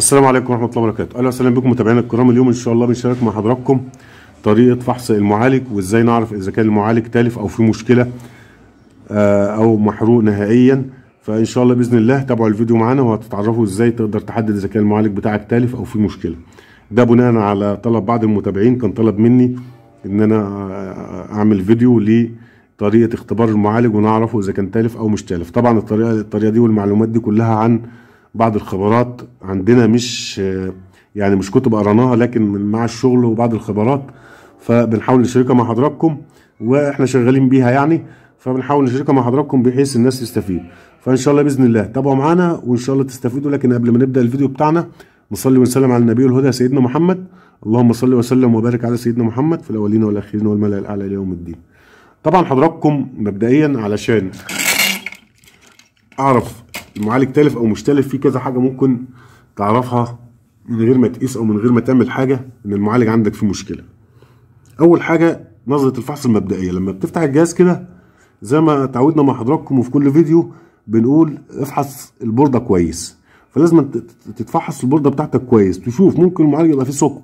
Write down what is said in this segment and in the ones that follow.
السلام عليكم ورحمه الله وبركاته اهلا وسهلا بكم متابعينا الكرام اليوم ان شاء الله بنشارك مع حضراتكم طريقه فحص المعالج وازاي نعرف اذا كان المعالج تالف او في مشكله آه، او محروق نهائيا فان شاء الله باذن الله تابعوا الفيديو معانا وهتتعرفوا ازاي تقدر تحدد اذا كان المعالج بتاعك تالف او في مشكله ده بناء على طلب بعض المتابعين كان طلب مني ان انا آه، اعمل فيديو لطريقه اختبار المعالج ونعرفه اذا كان تالف او مش تالف طبعا الطريقه الطريقه دي والمعلومات دي كلها عن بعض الخبرات عندنا مش يعني مش كتب قرناها لكن مع الشغل وبعض الخبرات فبنحاول نشاركها مع حضراتكم واحنا شغالين بيها يعني فبنحاول نشاركها مع حضراتكم بحيث الناس تستفيد فان شاء الله باذن الله تابعوا معانا وان شاء الله تستفيدوا لكن قبل ما نبدا الفيديو بتاعنا نصلي ونسلم على النبي الهدى سيدنا محمد اللهم صل وسلم وبارك على سيدنا محمد في الاولين والاخرين والملأ الاعلى ليوم الدين طبعا حضراتكم مبدئيا علشان اعرف المعالج تالف او مش تالف في كذا حاجه ممكن تعرفها من غير ما تقيس او من غير ما تعمل حاجه ان المعالج عندك فيه مشكله اول حاجه نظره الفحص المبدئيه لما بتفتح الجهاز كده زي ما تعودنا مع حضراتكم وفي كل فيديو بنقول افحص البورده كويس فلازم تتفحص البورده بتاعتك كويس تشوف ممكن المعالج يبقى فيه ثقب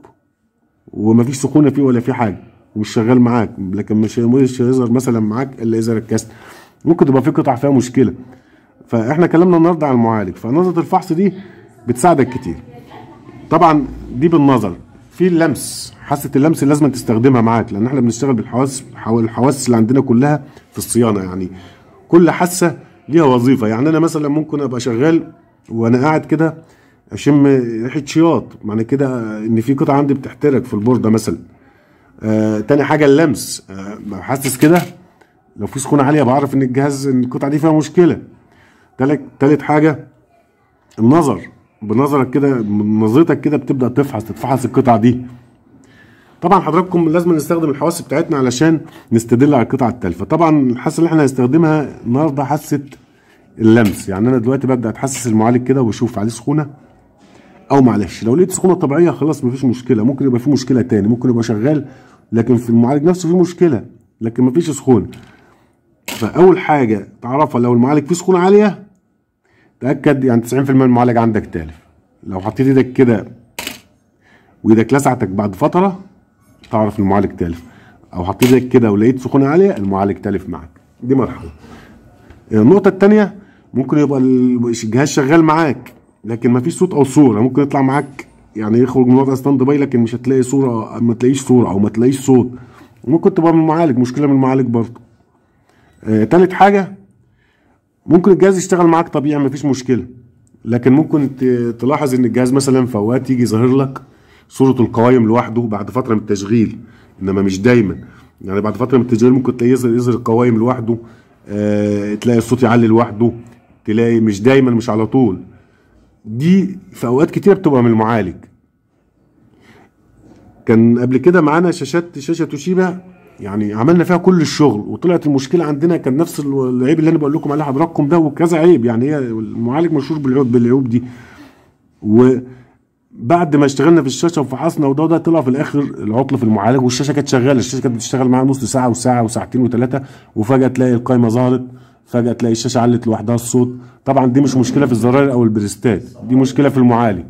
ومفيش سخونه فيه ولا فيه حاجه ومش شغال معاك لكن مش هيظهر مثلا معاك الا اذا ركزت ممكن تبقى فيه قطع فيها مشكله فاحنا اتكلمنا النهارده عن المعالج فنظره الفحص دي بتساعدك كتير طبعا دي بالنظر في اللمس حاسه اللمس اللي لازم تستخدمها معاك لان احنا بنشتغل بالحواس الحواس اللي عندنا كلها في الصيانه يعني كل حاسه ليها وظيفه يعني انا مثلا ممكن ابقى شغال وانا قاعد كده اشم ريحه شياط معنى كده ان في قطعه عندي بتحترق في البورده مثلا آه تاني حاجه اللمس آه حاسس كده لو في سخونه عاليه بعرف ان الجهاز ان القطعه دي فيها مشكله تالت تالت حاجه النظر بنظرك كده نظرتك كده بتبدا تفحص تتفحص القطعه دي طبعا حضراتكم لازم نستخدم الحواس بتاعتنا علشان نستدل على القطعه التالفه طبعا الحاسه اللي احنا هنستخدمها النهارده حاسه اللمس يعني انا دلوقتي ببدا اتحسس المعالج كده واشوف عليه سخونه او معلش لو لقيت سخونه طبيعيه خلاص مفيش مشكله ممكن يبقى في مشكله تاني ممكن يبقى شغال لكن في المعالج نفسه في مشكله لكن مفيش سخونه فاول حاجه تعرفها لو المعالج فيه سخونه عاليه تاكد يعني 90% المعالج عندك تالف لو حطيت ايدك كده وايدك لسعتك بعد فتره تعرف المعالج تالف او حطيت ايدك كده ولقيت سخونه عاليه المعالج تالف معاك دي مرحله آه، النقطه الثانيه ممكن يبقى الجهاز شغال معاك لكن مفيش صوت او صوره ممكن يطلع معاك يعني يخرج من وضع ستاند باي لكن مش هتلاقي صوره ما تلاقيش صوره او ما تلاقيش صوت ممكن تبقى من المعالج مشكله من المعالج برضه آه تالت حاجه ممكن الجهاز يشتغل معاك طبيعي مفيش مشكله لكن ممكن تلاحظ ان الجهاز مثلا فوات يجي ظاهر لك صوره القوائم لوحده بعد فتره من التشغيل انما مش دايما يعني بعد فتره من التشغيل ممكن تلاقي يظهر يظهر القوائم لوحده آه تلاقي الصوت يعلي لوحده تلاقي مش دايما مش على طول دي في اوقات كتيره بتبقى من المعالج كان قبل كده معانا شاشات شاشه توشيبا يعني عملنا فيها كل الشغل وطلعت المشكله عندنا كان نفس العيب اللي انا بقول لكم عليه حضراتكم ده وكذا عيب يعني هي المعالج مشهور بالعيوب بالعيوب دي وبعد ما اشتغلنا في الشاشه وفحصنا وده ده طلع في الاخر العطل في المعالج والشاشه كانت شغاله الشاشه كانت بتشتغل معاها نص ساعه وساعه وساعتين وثلاثه وفجاه تلاقي القايمه ظهرت فجاه تلاقي الشاشه علت لوحدها الصوت طبعا دي مش مشكله في الزراير او البريستات دي مشكله في المعالج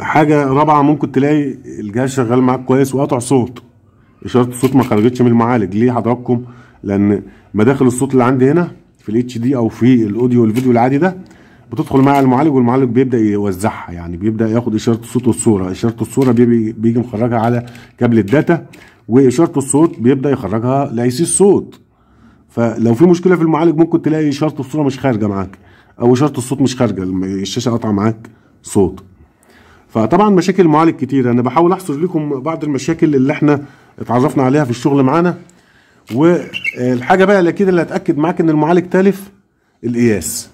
حاجه رابعه ممكن تلاقي الجهاز شغال معاك كويس وقطع صوت اشاره الصوت ما خرجتش من المعالج ليه حضراتكم لان مداخل الصوت اللي عندي هنا في الاتش دي او في الاوديو والفيديو العادي ده بتدخل مع المعالج والمعالج بيبدا يوزعها يعني بيبدا ياخد اشاره الصوت والصوره اشاره الصوره بيجي مخرجها على كابل الداتا واشاره الصوت بيبدا يخرجها لاي سي الصوت فلو في مشكله في المعالج ممكن تلاقي اشاره الصوره مش خارجه معاك او اشاره الصوت مش خارجه الشاشه قاطعه معاك صوت فطبعا مشاكل المعالج كتير انا بحاول احصر لكم بعض المشاكل اللي احنا اتعرفنا عليها في الشغل معانا والحاجه بقى اللي كده اللي هتاكد معاك ان المعالج تالف القياس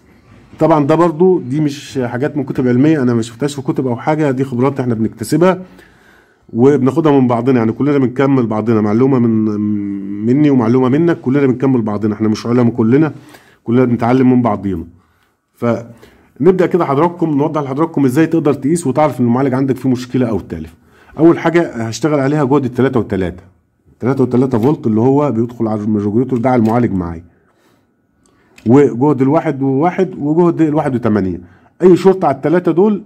طبعا ده برضو دي مش حاجات من كتب علميه انا ما شفتهاش في كتب او حاجه دي خبرات احنا بنكتسبها وبناخدها من بعضنا يعني كلنا بنكمل بعضنا معلومه من مني ومعلومه منك كلنا بنكمل بعضنا احنا مش علماء كلنا كلنا بنتعلم من بعضينا فنبدا كده حضراتكم نوضح لحضراتكم ازاي تقدر تقيس وتعرف ان المعالج عندك فيه مشكله او تالف اول حاجه هشتغل عليها جهد ال 3 و3 3 و3 فولت اللي هو بيدخل على الريجوليتور ده على المعالج معايا وجهد الواحد وواحد وجهد الواحد 8 اي شورت على الثلاثه دول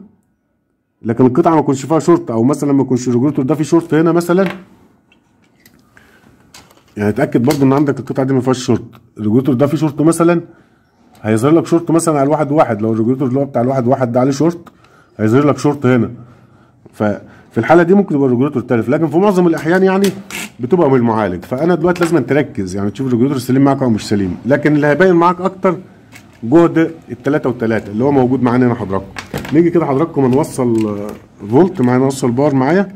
لكن القطعه ما يكونش فيها شورت او مثلا ما يكونش الريجوليتور ده فيه شورت هنا مثلا يعني اتاكد برضو ان عندك القطعه دي ما فيهاش شورت الريجوليتور ده فيه شورت مثلا هيظهر لك شورت مثلا على الواحد واحد لو الريجوليتور اللي هو بتاع الواحد واحد ده عليه شورت هيظهر لك شورت هنا ف في الحاله دي ممكن تبقى الريجوليتور تلف لكن في معظم الاحيان يعني بتبقى من المعالج فانا دلوقتي لازم تركز يعني تشوف الريجوليتور سليم معاك او مش سليم لكن اللي هيبين معاك اكتر جهد التلاتة والتلاتة اللي هو موجود معانا هنا حضراتكم نيجي كده حضراتكم هنوصل آه، فولت معايا نوصل بار معايا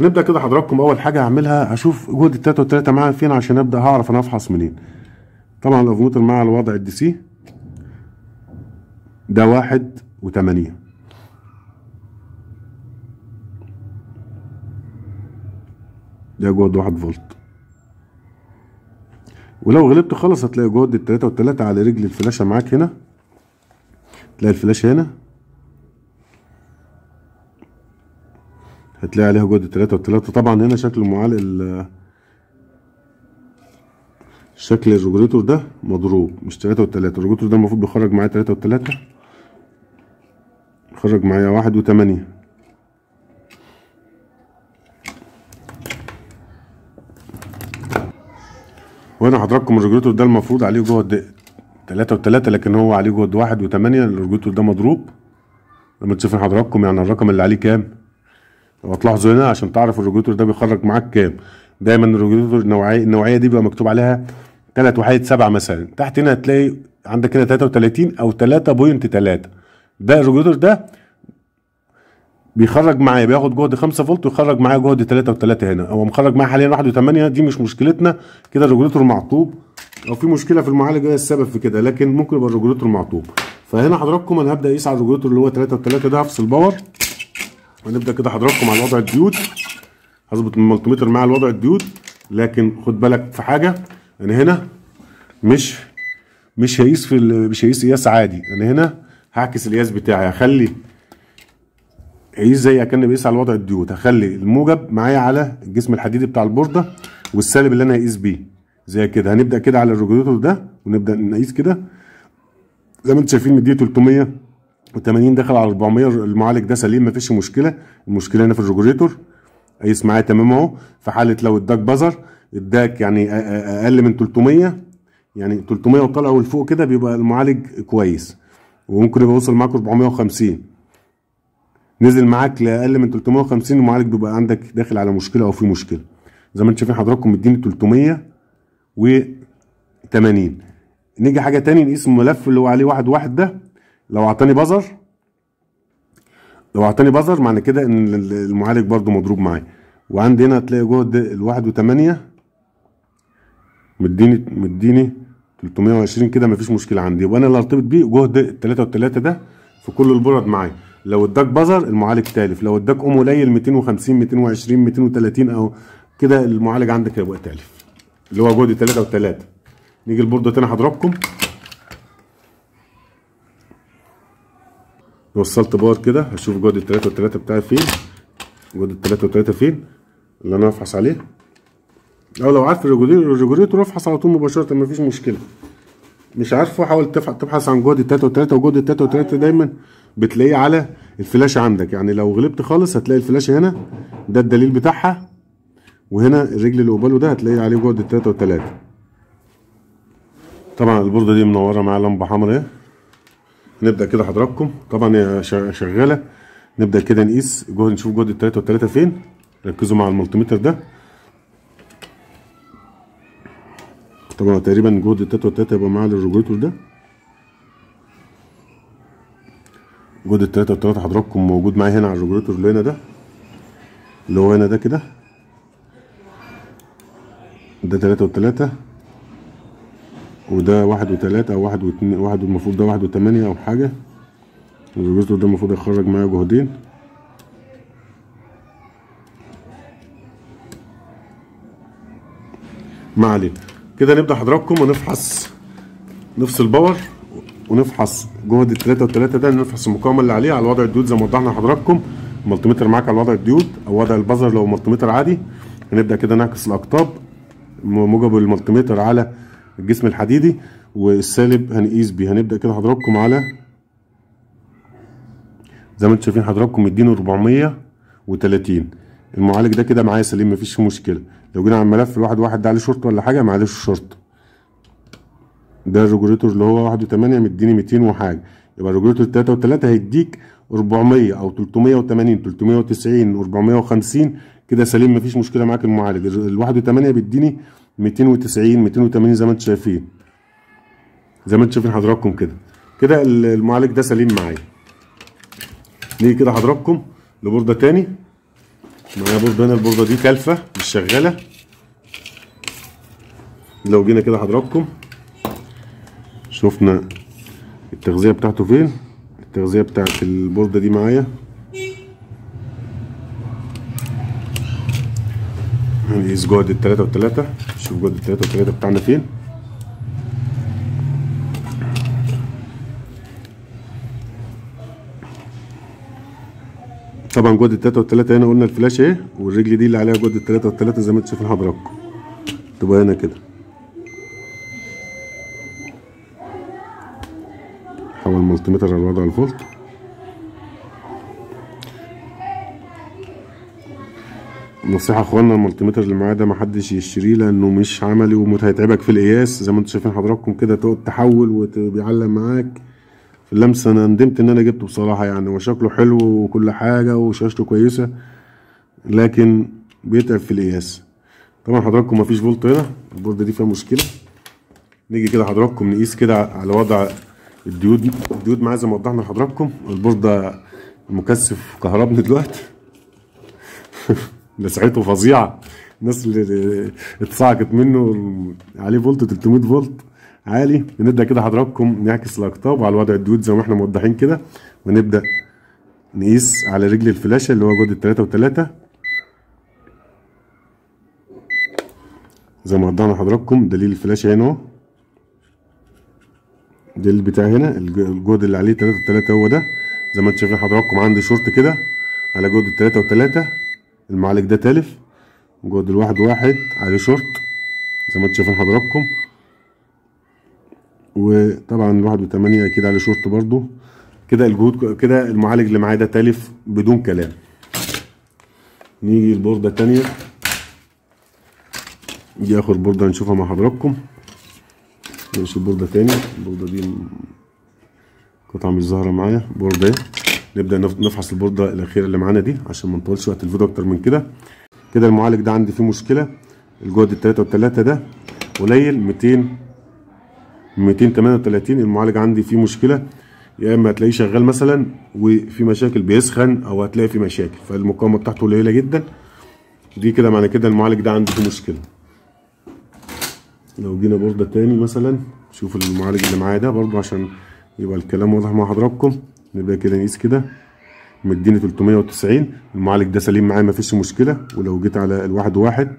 هنبدا كده حضراتكم اول حاجه هعملها اشوف جهد التلاتة والتلاتة معايا فين عشان ابدا هعرف انا افحص منين طبعا الافومتر مع الوضع الدي سي ده واحد وثمانية ده جهد واحد فولت ولو غلبت خالص هتلاقي جهد التلاتة والتلاتة على رجل الفلاشة معاك هنا تلاقي الفلاشة هنا هتلاقي عليها جهد التلاتة والتلاتة طبعا هنا شكل معالق ال شكل الرجوليتور ده مضروب مش تلاتة والتلاتة الرجوليتور ده المفروض بيخرج معايا تلاتة والتلاتة خرج معايا واحد وتمانية وهنا حضراتكم الرجوليتور ده المفروض عليه جهد تلاتة وتلاتة لكن هو عليه جهد واحد وتمانية الرجوليتور ده مضروب لما تشوفين حضراتكم يعني الرقم اللي عليه كام لو تلاحظوا هنا عشان تعرف الرجوليتور ده بيخرج معاك كام دايما الرجوليتور النوعية النوعية دي بيبقى مكتوب عليها تلات وحيد سبعة مثلا تحت هنا هتلاقي عندك هنا تلاتة وتلاتين أو تلاتة بوينت تلاتة ده الريجوليتور ده بيخرج معايا بياخد جهد 5 فولت ويخرج معايا جهد 3 و3 هنا هو مخرج معايا حاليا 1 و8 دي مش مشكلتنا كده الريجوليتور معطوب لو في مشكله في المعالج هي السبب في كده لكن ممكن يبقى الريجوليتور معطوب فهنا حضراتكم انا هبدا اقيس على الريجوليتور اللي هو 3 و3 ده هفصل باور هنبدا كده حضراتكم على وضع الديود هظبط المالتيمتر مع الوضع الديود لكن خد بالك في حاجه انا هنا مش مش هيقيس في مش هيقيس قياس عادي انا هنا هعكس القياس بتاعي هخلي عيش زي اكن بقيس على وضع الديود هخلي الموجب معايا على الجسم الحديدي بتاع البورده والسالب اللي انا هقيس بيه زي كده هنبدا كده على الريجوليتور ده ونبدا نقيس كده زي ما انتم شايفين مديه 380 داخل على 400 المعالج ده سليم مفيش مشكله المشكله هنا في الريجوليتور قيس معايا تمام اهو في حاله لو اداك بزر اداك يعني اقل من 300 يعني 300 وطالع ولفوق كده بيبقى المعالج كويس وممكن يبقى وصل معاك 450 نزل معاك لاقل من 350 المعالج بيبقى عندك داخل على مشكله او في مشكله زي ما انتم شايفين حضراتكم مديني 380 نيجي حاجه ثانيه نقيس الملف اللي هو عليه واحد واحد ده لو اعطاني بزر لو اعطاني بزر معنى كده ان المعالج برده مضروب معايا وعندي هنا هتلاقي جهد الواحد وثمانية مديني مديني 320 كده مفيش مشكله عندي وانا اللي ارتبط بيه جهد الثلاثه والثلاثه ده في كل البرد معايا لو اداك بزر المعالج تالف لو اداك ام قليل 250 220 230 اهو كده المعالج عندك هيبقى تالف اللي هو جهد الثلاثه والثلاثه نيجي البرد تاني هضربكم وصلت بار كده هشوف جهد الثلاثه والثلاثه بتاعي فين جهد الثلاثه والثلاثه فين اللي انا هفحص عليه اه لو عارف الريجوليتور افحص على طول مباشره مفيش مشكله مش عارفه حاول تبحث عن جهد التلاته والتلاته وجهد التلاته والتلاته دايما بتلاقيه على الفلاشه عندك يعني لو غلبت خالص هتلاقي الفلاشه هنا ده الدليل بتاعها وهنا الرجل اللي قباله ده هتلاقي عليه جهد التلاته والتلاته طبعا البورده دي منوره معايا لمبه حمراء اهي نبدا كده حضراتكم طبعا هي شغاله نبدا كده نقيس جهد نشوف جهد التلاته والتلاته فين ركزوا مع الملتيمتر ده طبعا تقريبا جهد التاتا والتاتا يبقى معاه الريجوليتور ده جهد التلاته والتلاته حضراتكم موجود معايا هنا على الريجوليتور اللي هنا ده اللي هو هنا ده كده ده تلاته والتلاتة وده واحد وتلاته او واحد واتنين واحد المفروض ده واحد وتمانية او حاجة الريجوليتور ده المفروض يخرج معايا جهدين ما علينا كده نبدا حضراتكم ونفحص نفصل باور ونفحص جهد التلاتة والتلاتة ده نفحص المقاومة اللي عليه على وضع الديود زي ما وضحنا لحضراتكم الملتيمتر معاك على وضع الديود او وضع البازر لو ملتيمتر عادي هنبدا كده نعكس الاقطاب موجب الملتيمتر على الجسم الحديدي والسالب هنقيس بيه هنبدا كده حضراتكم على زي ما انتم شايفين حضراتكم مدينه 430 المعالج ده كده معايا سليم مفيش مشكله لو جينا على الملف الواحد واحد ده عليه شورت ولا حاجه ما عليهش شورت ده الريجوليتور اللي هو 1 و8 مديني 200 وحاجه يبقى الريجوليتور 3 و3 هيديك 400 او 380 390 450 كده سليم مفيش مشكله معاك المعالج ال 1 و8 بيديني 290 280 زي ما انتم شايفين زي ما انتم شايفين حضراتكم كده كده المعالج ده سليم معايا نيجي كده حضراتكم لبورده تاني معايا بورد هنا البورده دي كلفه مش شغاله لو جينا كده حضراتكم شفنا التغذيه بتاعته فين التغذيه بتاعت البورده دي معايا نقيس جهد التلاتة والتلاتة نشوف جهد التلاتة والتلاتة بتاعنا فين طبعا 3 التلاتة والتلاتة هنا قلنا الفلاش اهي والرجل دي اللي عليها 3 التلاتة والتلاتة زي ما انتم شايفين حضراتكم تبقى هنا كده حول الملتيمتر على الوضع الفولت نصيحة اخوانا الملتيمتر اللي معاه ده محدش يشتريه لانه مش عملي وهيتعبك في القياس زي ما انتم شايفين حضراتكم كده تقعد تحول وبيعلم معاك اللمسه انا ندمت ان انا جبته بصراحه يعني هو شكله حلو وكل حاجه وشاشته كويسه لكن بيتعب في القياس طبعا حضراتكم مفيش فولت هنا البورده دي فيها مشكله نيجي كده حضراتكم نقيس كده على وضع الديود الديود معايا زي ما وضحنا لحضراتكم البورده مكثف كهربني دلوقتي لسعته فظيعه الناس اللي اتصعقت منه عليه فولت 300 فولت عالي بنبدا كده حضراتكم نعكس الاقطاب على الوضع الدود زي ما احنا موضحين كده ونبدا نقيس على رجل الفلاشه اللي هو جهد 3 و3 زي ما وضحنا لحضراتكم دليل الفلاشه هنا اهو الدليل بتاع هنا الجهد اللي عليه 3 و3 هو ده زي ما انتم شايفين حضراتكم عندي شورت كده على جهد 3 و3 المعالج ده تالف جهد الواحد واحد عليه شورت زي ما انتم شايفين حضراتكم وطبعا الواحد وثمانية اكيد عليه شورت برضو كده الجهود كده المعالج اللي معايا ده تالف بدون كلام نيجي البوردة التانية دي اخر بوردة نشوفها مع حضراتكم نمشي البوردة تاني البوردة دي قطعة مش ظاهرة معايا بوردة ايه نبدأ نفحص البوردة الأخيرة اللي معانا دي عشان ما نطولش وقت الفيديو أكتر من كده كده المعالج ده عندي فيه مشكلة الجهد التلاتة والتلاتة ده قليل 200 238 المعالج عندي فيه مشكله يا اما هتلاقيه شغال مثلا وفي مشاكل بيسخن او هتلاقي فيه مشاكل فالمقاومه بتاعته قليله جدا دي كده معنى كده المعالج ده عنده فيه مشكله لو جينا برضه تاني مثلا نشوف المعالج اللي معايا ده برضه عشان يبقى الكلام واضح مع حضراتكم نبقى كده نقيس كده مديني 390 المعالج ده سليم معايا مفيش مشكله ولو جيت على الواحد واحد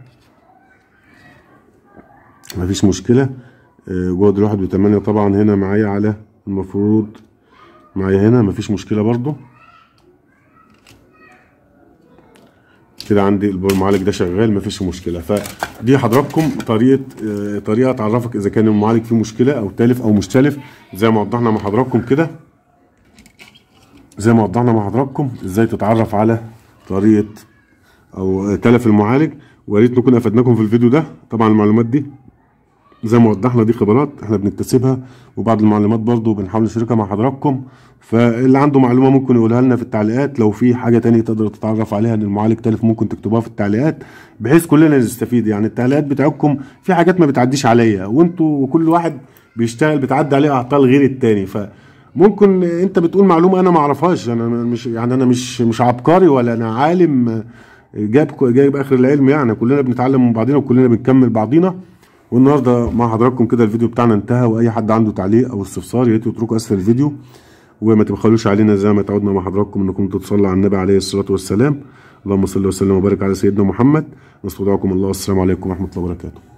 مفيش مشكله آه، جهد الواحد وتمانية طبعا هنا معايا على المفروض معايا هنا مفيش مشكلة برضو كده عندي المعالج ده شغال مفيش مشكله فدي حضراتكم طريقه آه، طريقه تعرفك اذا كان المعالج فيه مشكله او تالف او مش تالف زي ما وضحنا مع حضراتكم كده زي ما وضحنا مع حضراتكم ازاي تتعرف على طريقه او آه، تلف المعالج ويا ريت نكون افدناكم في الفيديو ده طبعا المعلومات دي زي ما وضحنا دي خبرات احنا بنكتسبها وبعض المعلومات برضو بنحاول نشاركها مع حضراتكم فاللي عنده معلومه ممكن يقولها لنا في التعليقات لو في حاجه تانية تقدر تتعرف عليها ان المعالج تالف ممكن تكتبوها في التعليقات بحيث كلنا نستفيد يعني التعليقات بتاعتكم في حاجات ما بتعديش عليا وانتوا وكل واحد بيشتغل بتعدي عليه اعطال غير التاني ف ممكن انت بتقول معلومه انا ما اعرفهاش انا مش يعني انا مش مش عبقري ولا انا عالم جاب جايب اخر العلم يعني كلنا بنتعلم من بعضنا وكلنا بنكمل بعضينا والنهارده مع حضراتكم كده الفيديو بتاعنا انتهى واي حد عنده تعليق او استفسار يا ريت يتركه اسفل الفيديو وما تبخلوش علينا زي ما تعودنا مع حضراتكم انكم تتصلوا على النبي عليه الصلاه والسلام اللهم صل وسلم وبارك على سيدنا محمد نستودعكم الله والسلام عليكم ورحمه الله وبركاته